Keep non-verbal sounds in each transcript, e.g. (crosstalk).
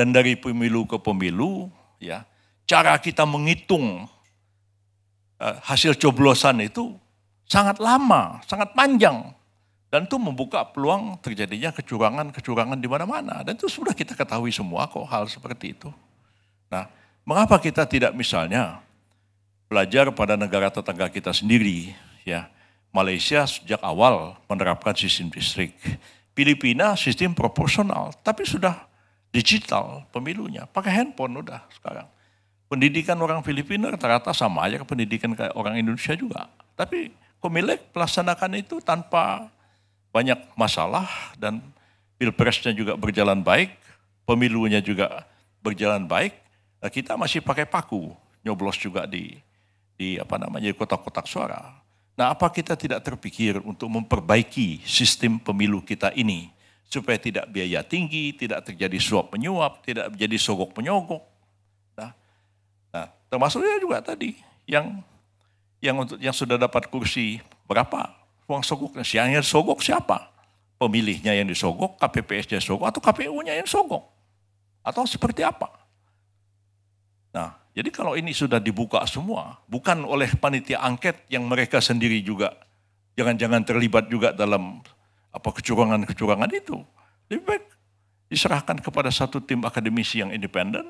Dan dari pemilu ke pemilu, ya cara kita menghitung uh, hasil coblosan itu sangat lama, sangat panjang. Dan itu membuka peluang terjadinya kecurangan-kecurangan di mana-mana. Dan itu sudah kita ketahui semua kok hal seperti itu. Nah, mengapa kita tidak misalnya belajar pada negara tetangga kita sendiri, ya. Malaysia sejak awal menerapkan sistem distrik. Filipina sistem proporsional, tapi sudah digital pemilunya, pakai handphone udah sekarang. Pendidikan orang Filipina rata-rata sama aja ke pendidikan kayak orang Indonesia juga. Tapi Komilek pelaksanakan itu tanpa banyak masalah dan pilpresnya juga berjalan baik, pemilunya juga berjalan baik. Nah, kita masih pakai paku, nyoblos juga di di apa namanya kotak-kotak suara. Nah, apa kita tidak terpikir untuk memperbaiki sistem pemilu kita ini? supaya tidak biaya tinggi, tidak terjadi suap menyuap, tidak menjadi sogok menyogok. Nah, nah termasuknya juga tadi yang yang untuk yang sudah dapat kursi berapa uang sogoknya? Siangnya sogok siapa? Pemilihnya yang disogok, KPPS-nya sogok atau KPU-nya yang sogok? Atau seperti apa? Nah, jadi kalau ini sudah dibuka semua, bukan oleh panitia angket yang mereka sendiri juga jangan-jangan terlibat juga dalam apa kecurangan-kecurangan itu. Lebih baik diserahkan kepada satu tim akademisi yang independen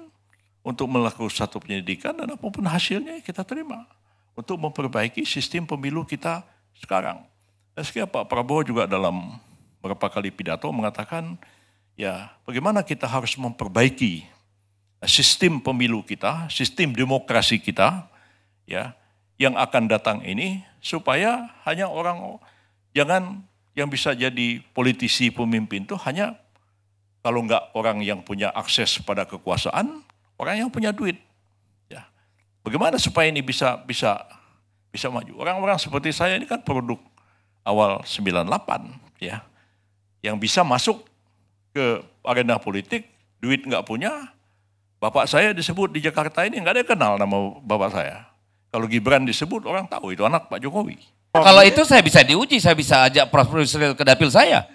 untuk melakukan satu penyelidikan dan apapun hasilnya kita terima untuk memperbaiki sistem pemilu kita sekarang. Dan Pak Prabowo juga dalam beberapa kali pidato mengatakan ya bagaimana kita harus memperbaiki sistem pemilu kita, sistem demokrasi kita ya yang akan datang ini supaya hanya orang jangan yang bisa jadi politisi pemimpin itu hanya kalau enggak orang yang punya akses pada kekuasaan, orang yang punya duit. Ya. Bagaimana supaya ini bisa bisa bisa maju? Orang-orang seperti saya ini kan produk awal 98 ya. Yang bisa masuk ke arena politik, duit enggak punya, Bapak saya disebut di Jakarta ini enggak ada yang kenal nama bapak saya. Kalau Gibran disebut orang tahu itu anak Pak Jokowi. Kalau itu saya bisa diuji, saya bisa ajak Prof. Yusril ke dapil saya.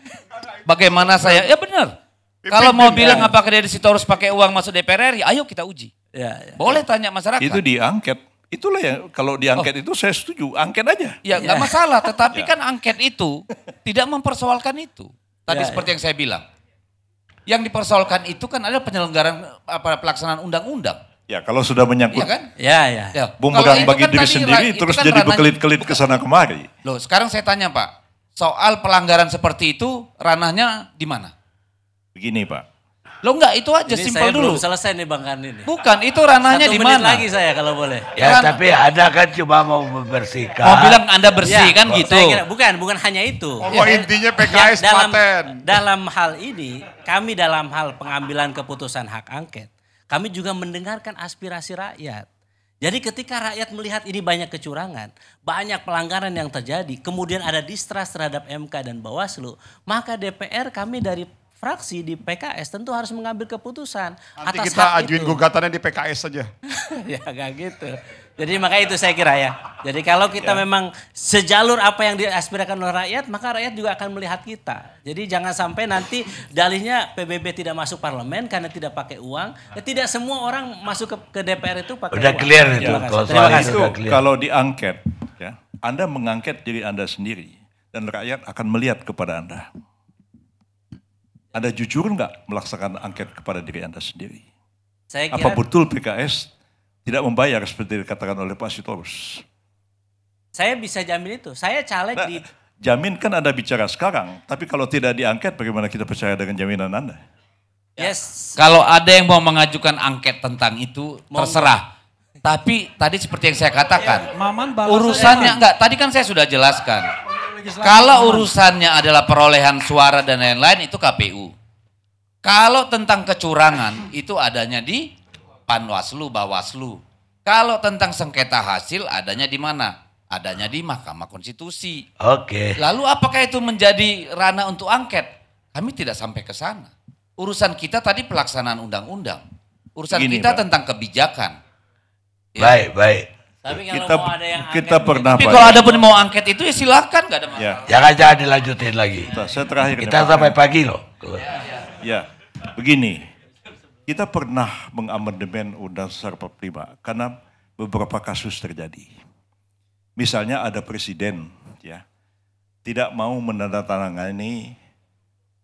Bagaimana saya, ya benar. Kalau mau bilang ya. apakah dia di situ harus pakai uang masuk DPR RI, ayo kita uji. Ya, ya. Boleh tanya masyarakat. Itu diangket. Itulah ya, kalau diangket oh. itu saya setuju, angket aja. Ya nggak ya. masalah, tetapi (laughs) ya. kan angket itu tidak mempersoalkan itu. Tadi ya, ya. seperti ya. yang saya bilang. Yang dipersoalkan itu kan ada penyelenggaraan apa pelaksanaan undang-undang. Ya kalau sudah menyangkut. Ya kan? Ya, ya. ya. Bung bagi kan diri sendiri sendiri terus kan jadi berkelit-kelit ke sana kemari. Loh sekarang saya tanya Pak, soal pelanggaran seperti itu ranahnya di mana? Begini Pak. Lo enggak itu aja simpel dulu. selesai nih Bang Kan Bukan, itu ranahnya di mana? lagi saya kalau boleh. Ya, ya Ran tapi ada kan cuma mau membersihkan. Mau bilang Anda bersih ya, kan gitu. Kira, bukan, bukan hanya itu. Oh, ya, ya, intinya PKS ya, dalam, Dalam hal ini, kami dalam hal pengambilan keputusan hak angket, kami juga mendengarkan aspirasi rakyat. Jadi ketika rakyat melihat ini banyak kecurangan, banyak pelanggaran yang terjadi, kemudian ada distrust terhadap MK dan Bawaslu, maka DPR kami dari fraksi di PKS tentu harus mengambil keputusan Nanti atas kita ajuin gugatannya di PKS saja. (laughs) ya gak gitu. Jadi makanya itu saya kira ya. Jadi kalau kita ya. memang sejalur apa yang diaspirakan oleh rakyat, maka rakyat juga akan melihat kita. Jadi jangan sampai nanti dalihnya PBB tidak masuk parlemen karena tidak pakai uang. Ya, tidak semua orang masuk ke, ke DPR itu pakai udah uang. Clear itu. Terima Kalau Itu, kalau diangket, ya, Anda mengangket diri Anda sendiri dan rakyat akan melihat kepada Anda. Anda jujur nggak melaksanakan angket kepada diri Anda sendiri? Saya kira, Apa betul PKS tidak membayar seperti dikatakan oleh Pak Sitorus. Saya bisa jamin itu. Saya caleg nah, di jamin kan Anda bicara sekarang, tapi kalau tidak diangket bagaimana kita percaya dengan jaminan Anda? Ya. Yes. Kalau ada yang mau mengajukan angket tentang itu mau terserah. Tapi tadi seperti yang saya katakan, iya, Maman urusannya enggak, tadi kan saya sudah jelaskan. Kalau urusannya adalah perolehan suara dan lain-lain itu KPU. Kalau tentang kecurangan itu adanya di Panwaslu, Bawaslu. Kalau tentang sengketa hasil adanya di mana? Adanya di Mahkamah Konstitusi. Oke. Okay. Lalu apakah itu menjadi ranah untuk angket? Kami tidak sampai ke sana. Urusan kita tadi pelaksanaan undang-undang. Urusan Gini, kita Pak. tentang kebijakan. Ya. Baik, baik. Tapi kalau kita, mau ada yang angket, pernah gitu. tapi kalau ada pun mau angket itu ya silakan nggak ada ya. masalah. Ya. Jangan jangan dilanjutin lagi. Kita, saya Kita sampai pagi loh. Ya, ya. ya. Begini, kita pernah mengamandemen Undang-Undang Dasar 45 karena beberapa kasus terjadi. Misalnya ada presiden ya tidak mau menandatangani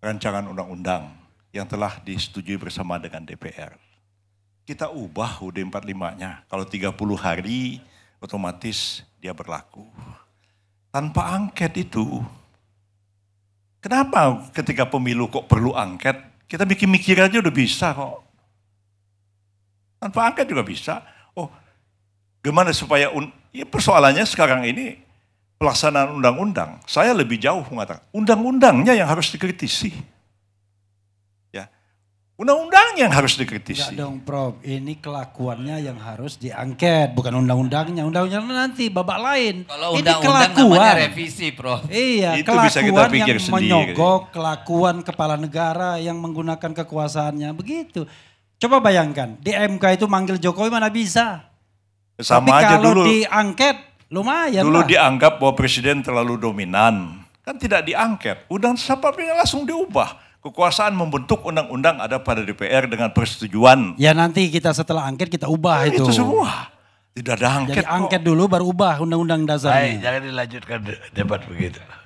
rancangan undang-undang yang telah disetujui bersama dengan DPR. Kita ubah UD 45-nya. Kalau 30 hari otomatis dia berlaku. Tanpa angket itu. Kenapa ketika pemilu kok perlu angket? Kita bikin mikir aja udah bisa kok. Tanpa angket juga bisa. Oh, gimana supaya, ya persoalannya sekarang ini pelaksanaan undang-undang. Saya lebih jauh mengatakan, undang-undangnya yang harus dikritisi. Ya, Undang-undangnya yang harus dikritisi. Enggak dong Prof, ini kelakuannya yang harus diangket, bukan undang-undangnya. Undang-undangnya nanti babak lain. Kalau undang-undang namanya revisi Prof. Iya, Itu kelakuan bisa kita pikir yang sendiri. menyogok, gitu ya. kelakuan kepala negara yang menggunakan kekuasaannya, begitu. Coba bayangkan, di MK itu manggil Jokowi mana bisa. Sama Tapi aja kalau dulu. diangket, lumayan Dulu lah. dianggap bahwa presiden terlalu dominan. Kan tidak diangket. Undang sebabnya langsung diubah. Kekuasaan membentuk undang-undang ada pada DPR dengan persetujuan. Ya nanti kita setelah angket kita ubah nah, itu. Itu semua. Tidak ada angket Jadi angket kok. dulu baru ubah undang-undang dasarnya. Baik, jangan dilanjutkan debat begitu.